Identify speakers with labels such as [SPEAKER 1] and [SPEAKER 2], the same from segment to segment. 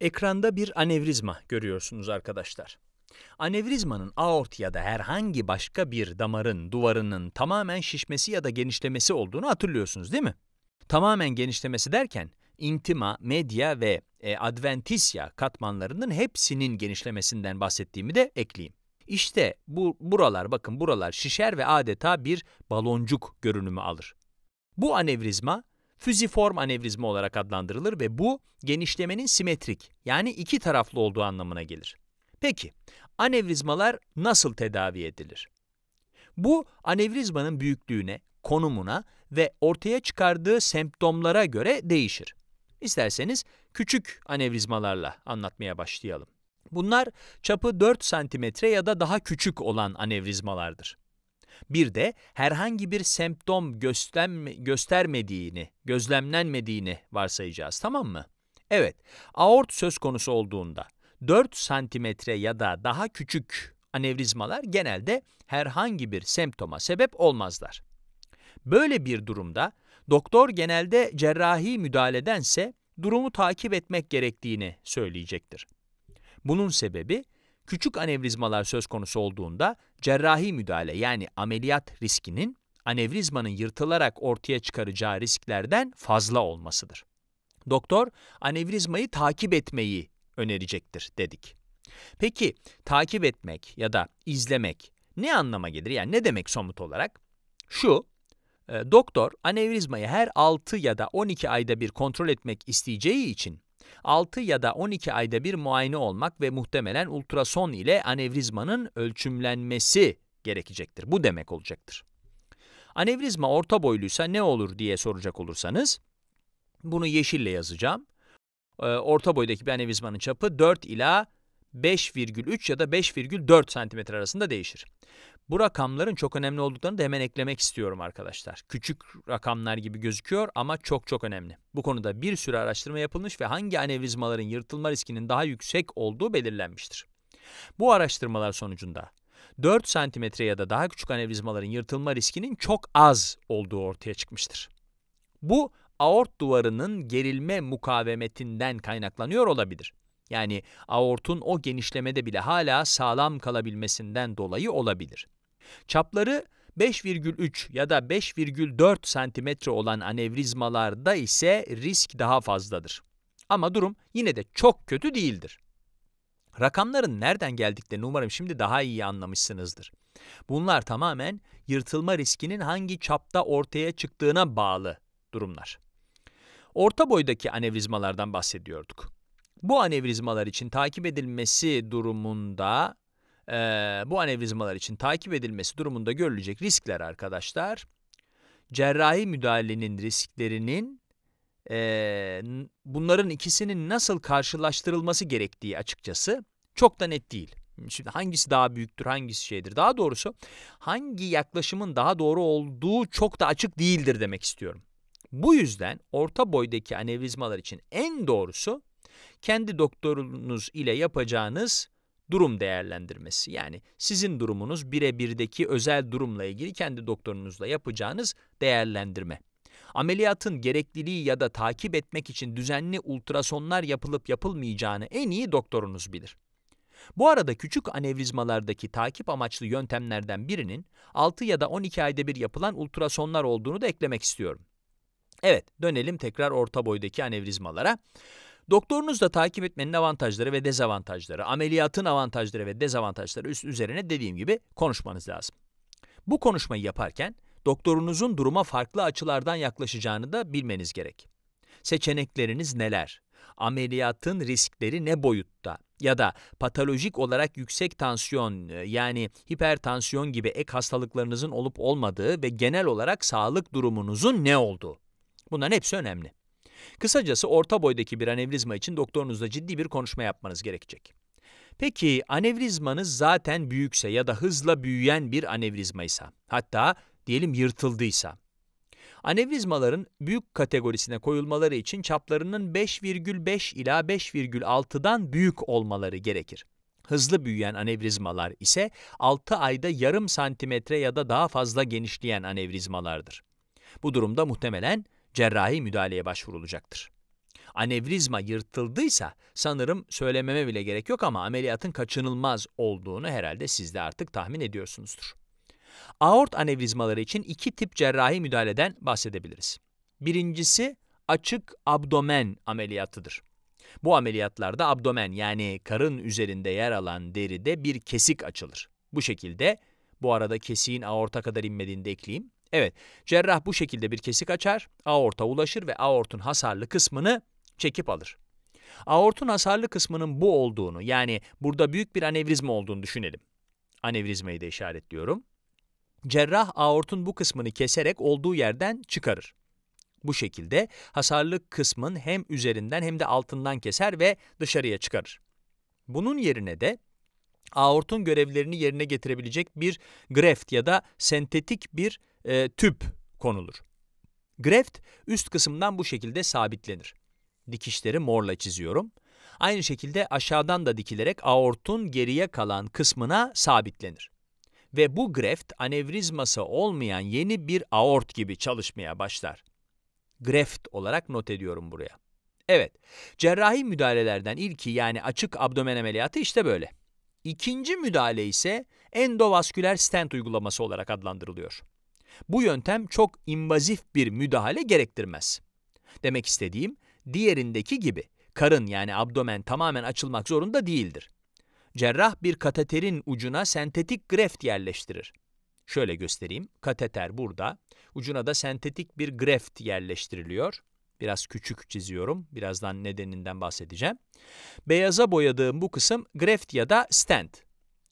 [SPEAKER 1] Ekranda bir anevrizma görüyorsunuz arkadaşlar. Anevrizmanın aort ya da herhangi başka bir damarın duvarının tamamen şişmesi ya da genişlemesi olduğunu hatırlıyorsunuz değil mi? Tamamen genişlemesi derken intima, medya ve e, adventisya katmanlarının hepsinin genişlemesinden bahsettiğimi de ekleyeyim. İşte bu buralar bakın buralar şişer ve adeta bir baloncuk görünümü alır. Bu anevrizma füziform anevrizma olarak adlandırılır ve bu genişlemenin simetrik yani iki taraflı olduğu anlamına gelir. Peki anevrizmalar nasıl tedavi edilir? Bu anevrizmanın büyüklüğüne, konumuna ve ortaya çıkardığı semptomlara göre değişir. İsterseniz küçük anevrizmalarla anlatmaya başlayalım. Bunlar çapı 4 cm ya da daha küçük olan anevrizmalardır. Bir de herhangi bir semptom gösterm göstermediğini, gözlemlenmediğini varsayacağız tamam mı? Evet, aort söz konusu olduğunda 4 santimetre ya da daha küçük anevrizmalar genelde herhangi bir semptoma sebep olmazlar. Böyle bir durumda doktor genelde cerrahi müdahaledense durumu takip etmek gerektiğini söyleyecektir. Bunun sebebi Küçük anevrizmalar söz konusu olduğunda cerrahi müdahale yani ameliyat riskinin anevrizmanın yırtılarak ortaya çıkaracağı risklerden fazla olmasıdır. Doktor anevrizmayı takip etmeyi önerecektir dedik. Peki takip etmek ya da izlemek ne anlama gelir? Yani ne demek somut olarak? Şu, e, doktor anevrizmayı her 6 ya da 12 ayda bir kontrol etmek isteyeceği için 6 ya da 12 ayda bir muayene olmak ve muhtemelen ultrason ile anevrizmanın ölçümlenmesi gerekecektir. Bu demek olacaktır. Anevrizma orta boyluysa ne olur diye soracak olursanız, bunu yeşille yazacağım. Ee, orta boydaki bir anevrizmanın çapı 4 ila 5,3 ya da 5,4 cm arasında değişir. Bu rakamların çok önemli olduklarını da hemen eklemek istiyorum arkadaşlar. Küçük rakamlar gibi gözüküyor ama çok çok önemli. Bu konuda bir sürü araştırma yapılmış ve hangi anevrizmaların yırtılma riskinin daha yüksek olduğu belirlenmiştir. Bu araştırmalar sonucunda 4 santimetre ya da daha küçük anevrizmaların yırtılma riskinin çok az olduğu ortaya çıkmıştır. Bu aort duvarının gerilme mukavemetinden kaynaklanıyor olabilir. Yani aortun o genişlemede bile hala sağlam kalabilmesinden dolayı olabilir. Çapları 5,3 ya da 5,4 santimetre olan anevrizmalarda ise risk daha fazladır. Ama durum yine de çok kötü değildir. Rakamların nereden geldiklerini umarım şimdi daha iyi anlamışsınızdır. Bunlar tamamen yırtılma riskinin hangi çapta ortaya çıktığına bağlı durumlar. Orta boydaki anevrizmalardan bahsediyorduk. Bu anevrizmalar için takip edilmesi durumunda e, bu anevrizmalar için takip edilmesi durumunda görülecek riskler arkadaşlar. Cerrahi müdahalenin risklerinin e, bunların ikisinin nasıl karşılaştırılması gerektiği açıkçası çok da net değil. Şimdi hangisi daha büyüktür, hangisi şeydir? Daha doğrusu hangi yaklaşımın daha doğru olduğu çok da açık değildir demek istiyorum. Bu yüzden orta boydaki anevrizmalar için en doğrusu kendi doktorunuz ile yapacağınız durum değerlendirmesi. Yani sizin durumunuz birebirdeki özel durumla ilgili kendi doktorunuzla yapacağınız değerlendirme. Ameliyatın gerekliliği ya da takip etmek için düzenli ultrasonlar yapılıp yapılmayacağını en iyi doktorunuz bilir. Bu arada küçük anevrizmalardaki takip amaçlı yöntemlerden birinin 6 ya da 12 ayda bir yapılan ultrasonlar olduğunu da eklemek istiyorum. Evet, dönelim tekrar orta boydaki anevrizmalara. Doktorunuzla takip etmenin avantajları ve dezavantajları, ameliyatın avantajları ve dezavantajları üst üzerine dediğim gibi konuşmanız lazım. Bu konuşmayı yaparken doktorunuzun duruma farklı açılardan yaklaşacağını da bilmeniz gerek. Seçenekleriniz neler? Ameliyatın riskleri ne boyutta? Ya da patolojik olarak yüksek tansiyon e, yani hipertansiyon gibi ek hastalıklarınızın olup olmadığı ve genel olarak sağlık durumunuzun ne olduğu? Bunların hepsi önemli. Kısacası orta boydaki bir anevrizma için doktorunuzla ciddi bir konuşma yapmanız gerekecek. Peki anevrizmanız zaten büyükse ya da hızla büyüyen bir anevrizmaysa, hatta diyelim yırtıldıysa, Anevrizmaların büyük kategorisine koyulmaları için çaplarının 5,5 ila 5,6'dan büyük olmaları gerekir. Hızlı büyüyen anevrizmalar ise 6 ayda yarım santimetre ya da daha fazla genişleyen anevrizmalardır. Bu durumda muhtemelen cerrahi müdahaleye başvurulacaktır. Anevrizma yırtıldıysa sanırım söylememe bile gerek yok ama ameliyatın kaçınılmaz olduğunu herhalde siz de artık tahmin ediyorsunuzdur. Aort anevrizmaları için iki tip cerrahi müdahaleden bahsedebiliriz. Birincisi açık abdomen ameliyatıdır. Bu ameliyatlarda abdomen yani karın üzerinde yer alan deride bir kesik açılır. Bu şekilde, bu arada kesiğin aorta kadar inmediğini de ekleyeyim, Evet, cerrah bu şekilde bir kesik açar, aorta ulaşır ve aortun hasarlı kısmını çekip alır. Aortun hasarlı kısmının bu olduğunu, yani burada büyük bir anevrizma olduğunu düşünelim. Anevrizmayı da işaretliyorum. Cerrah aortun bu kısmını keserek olduğu yerden çıkarır. Bu şekilde hasarlı kısmın hem üzerinden hem de altından keser ve dışarıya çıkarır. Bunun yerine de aortun görevlerini yerine getirebilecek bir greft ya da sentetik bir e, tüp konulur. Greft üst kısımdan bu şekilde sabitlenir. Dikişleri morla çiziyorum. Aynı şekilde aşağıdan da dikilerek aortun geriye kalan kısmına sabitlenir. Ve bu greft anevrizması olmayan yeni bir aort gibi çalışmaya başlar. Greft olarak not ediyorum buraya. Evet, cerrahi müdahalelerden ilki yani açık abdomen ameliyatı işte böyle. İkinci müdahale ise endovasküler stent uygulaması olarak adlandırılıyor. Bu yöntem çok invazif bir müdahale gerektirmez. Demek istediğim, diğerindeki gibi karın yani abdomen tamamen açılmak zorunda değildir. Cerrah bir kateterin ucuna sentetik greft yerleştirir. Şöyle göstereyim. Kateter burada. Ucuna da sentetik bir greft yerleştiriliyor. Biraz küçük çiziyorum. Birazdan nedeninden bahsedeceğim. Beyaza boyadığım bu kısım graft ya da stent.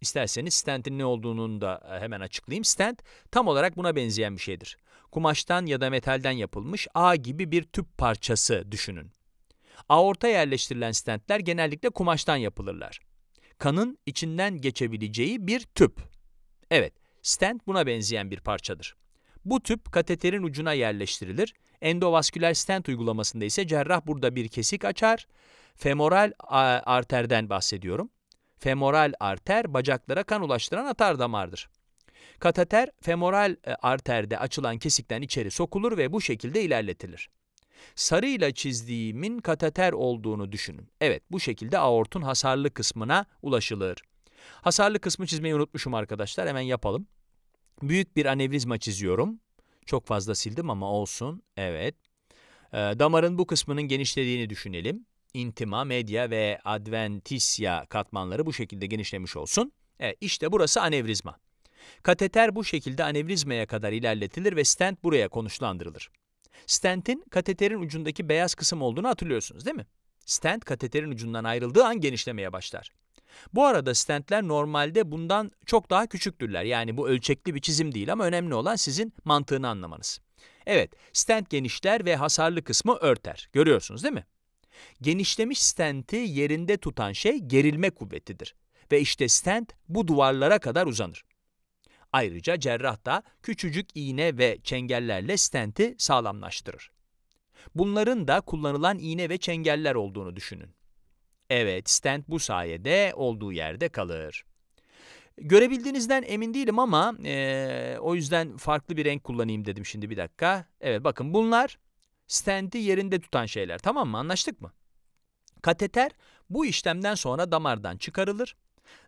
[SPEAKER 1] İsterseniz stentin ne olduğunu da e, hemen açıklayayım. Stent tam olarak buna benzeyen bir şeydir. Kumaştan ya da metalden yapılmış A gibi bir tüp parçası düşünün. Aorta yerleştirilen stentler genellikle kumaştan yapılırlar. Kanın içinden geçebileceği bir tüp. Evet, stent buna benzeyen bir parçadır. Bu tüp kateterin ucuna yerleştirilir. Endovasküler stent uygulamasında ise cerrah burada bir kesik açar. Femoral arterden bahsediyorum. Femoral arter bacaklara kan ulaştıran atar damardır. Kateter femoral e, arterde açılan kesikten içeri sokulur ve bu şekilde ilerletilir. Sarıyla çizdiğimin kateter olduğunu düşünün. Evet, bu şekilde aortun hasarlı kısmına ulaşılır. Hasarlı kısmı çizmeyi unutmuşum arkadaşlar, hemen yapalım. Büyük bir anevrizma çiziyorum. Çok fazla sildim ama olsun. Evet. E, damarın bu kısmının genişlediğini düşünelim. İntima, medya ve adventisya katmanları bu şekilde genişlemiş olsun. Evet, işte burası anevrizma. Kateter bu şekilde anevrizmaya kadar ilerletilir ve stent buraya konuşlandırılır. Stentin kateterin ucundaki beyaz kısım olduğunu hatırlıyorsunuz değil mi? Stent kateterin ucundan ayrıldığı an genişlemeye başlar. Bu arada stentler normalde bundan çok daha küçüktürler. Yani bu ölçekli bir çizim değil ama önemli olan sizin mantığını anlamanız. Evet, stent genişler ve hasarlı kısmı örter. Görüyorsunuz değil mi? Genişlemiş stenti yerinde tutan şey gerilme kuvvetidir. Ve işte stent bu duvarlara kadar uzanır. Ayrıca cerrah da küçücük iğne ve çengellerle stenti sağlamlaştırır. Bunların da kullanılan iğne ve çengeller olduğunu düşünün. Evet, stent bu sayede olduğu yerde kalır. Görebildiğinizden emin değilim ama e, o yüzden farklı bir renk kullanayım dedim şimdi bir dakika. Evet bakın bunlar stenti yerinde tutan şeyler tamam mı anlaştık mı? Kateter bu işlemden sonra damardan çıkarılır.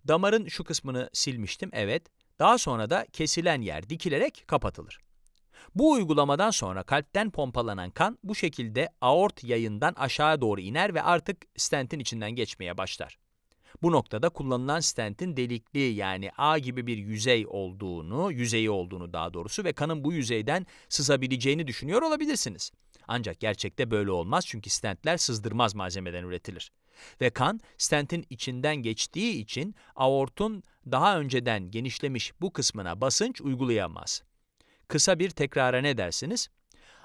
[SPEAKER 1] Damarın şu kısmını silmiştim evet. Daha sonra da kesilen yer dikilerek kapatılır. Bu uygulamadan sonra kalpten pompalanan kan bu şekilde aort yayından aşağı doğru iner ve artık stentin içinden geçmeye başlar. Bu noktada kullanılan stentin delikli yani A gibi bir yüzey olduğunu, yüzeyi olduğunu daha doğrusu ve kanın bu yüzeyden sızabileceğini düşünüyor olabilirsiniz. Ancak gerçekte böyle olmaz çünkü stentler sızdırmaz malzemeden üretilir. Ve kan stentin içinden geçtiği için aortun daha önceden genişlemiş bu kısmına basınç uygulayamaz. Kısa bir tekrara ne dersiniz?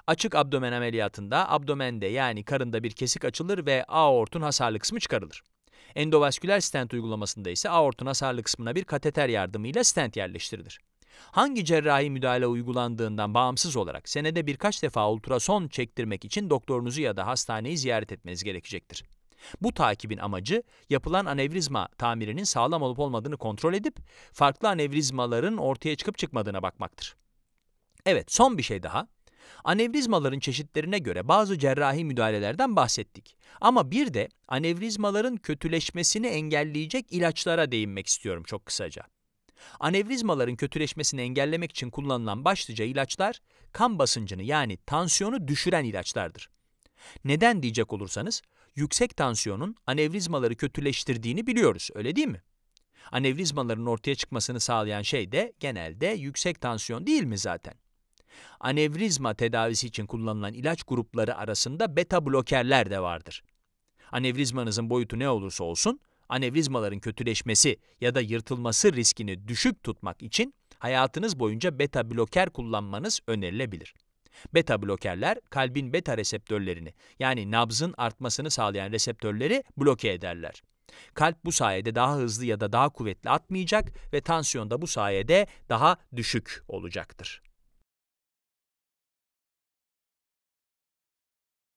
[SPEAKER 1] Açık abdomen ameliyatında abdomende yani karında bir kesik açılır ve aortun hasarlı kısmı çıkarılır. Endovasküler stent uygulamasında ise aortun hasarlı kısmına bir kateter yardımıyla stent yerleştirilir. Hangi cerrahi müdahale uygulandığından bağımsız olarak senede birkaç defa ultrason çektirmek için doktorunuzu ya da hastaneyi ziyaret etmeniz gerekecektir. Bu takibin amacı yapılan anevrizma tamirinin sağlam olup olmadığını kontrol edip farklı anevrizmaların ortaya çıkıp çıkmadığına bakmaktır. Evet, son bir şey daha. Anevrizmaların çeşitlerine göre bazı cerrahi müdahalelerden bahsettik. Ama bir de anevrizmaların kötüleşmesini engelleyecek ilaçlara değinmek istiyorum çok kısaca. Anevrizmaların kötüleşmesini engellemek için kullanılan başlıca ilaçlar kan basıncını yani tansiyonu düşüren ilaçlardır. Neden diyecek olursanız, yüksek tansiyonun anevrizmaları kötüleştirdiğini biliyoruz, öyle değil mi? Anevrizmaların ortaya çıkmasını sağlayan şey de genelde yüksek tansiyon değil mi zaten? Anevrizma tedavisi için kullanılan ilaç grupları arasında beta blokerler de vardır. Anevrizmanızın boyutu ne olursa olsun, anevrizmaların kötüleşmesi ya da yırtılması riskini düşük tutmak için hayatınız boyunca beta bloker kullanmanız önerilebilir. Beta blokerler kalbin beta reseptörlerini yani nabzın artmasını sağlayan reseptörleri bloke ederler. Kalp bu sayede daha hızlı ya da daha kuvvetli atmayacak ve tansiyon da bu sayede daha düşük olacaktır.